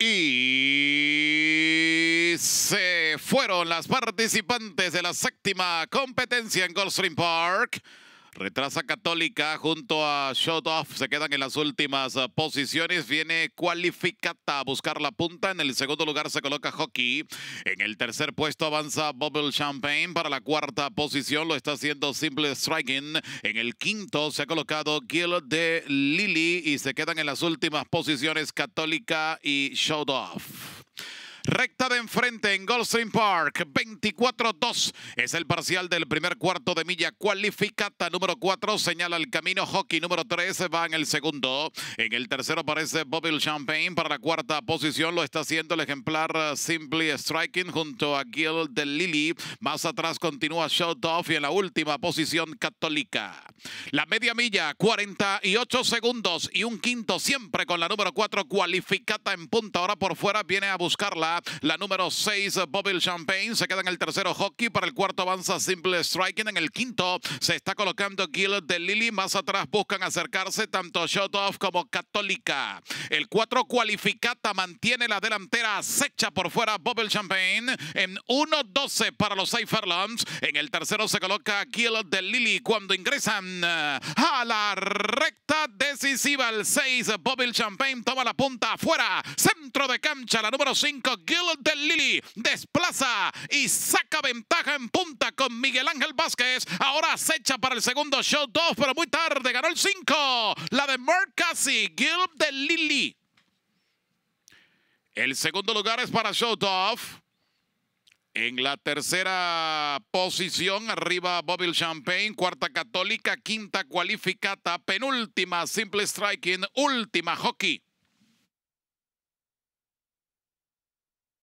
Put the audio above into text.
Y se fueron las participantes de la séptima competencia en Goldstream Park. Retrasa Católica junto a Off, Se quedan en las últimas eh, posiciones. Viene Qualificata a buscar la punta. En el segundo lugar se coloca Hockey. En el tercer puesto avanza Bubble Champagne. Para la cuarta posición lo está haciendo Simple Striking. En el quinto se ha colocado Gil de Lily. Y se quedan en las últimas posiciones Católica y Shotoff. Recta de enfrente en Goldstream Park. 24-2 es el parcial del primer cuarto de milla. Cualificata número 4 señala el camino. Hockey número 13. va en el segundo. En el tercero aparece Bobby Champagne. Para la cuarta posición lo está haciendo el ejemplar uh, Simply Striking junto a Gil de Lily. Más atrás continúa Shot Off y en la última posición Católica. La media milla, 48 segundos y un quinto siempre con la número 4 Cualificata en punta. Ahora por fuera viene a buscarla la número 6, eh, Bobble Champagne. Se queda en el tercero, Hockey. Para el cuarto avanza Simple Striking. En el quinto se está colocando Gil de Lily. Más atrás buscan acercarse tanto Shot Off como Católica. El 4, Cualificata, mantiene la delantera. Acecha por fuera Bobble Champagne en 1-12 para los Cypherlands. En el tercero se coloca Gil de Lily cuando ingresan eh, a la recta decisiva. El 6, Bobble Champagne toma la punta afuera. Centro de cancha, la número 5, Gil de Lili desplaza y saca ventaja en punta con Miguel Ángel Vázquez. Ahora acecha para el segundo show 2, pero muy tarde. Ganó el cinco. La de Mercasi, Gil de Lili. El segundo lugar es para Showtoff. En la tercera posición, arriba Bobby Champagne, cuarta católica, quinta cualificata, penúltima Simple Striking, última hockey.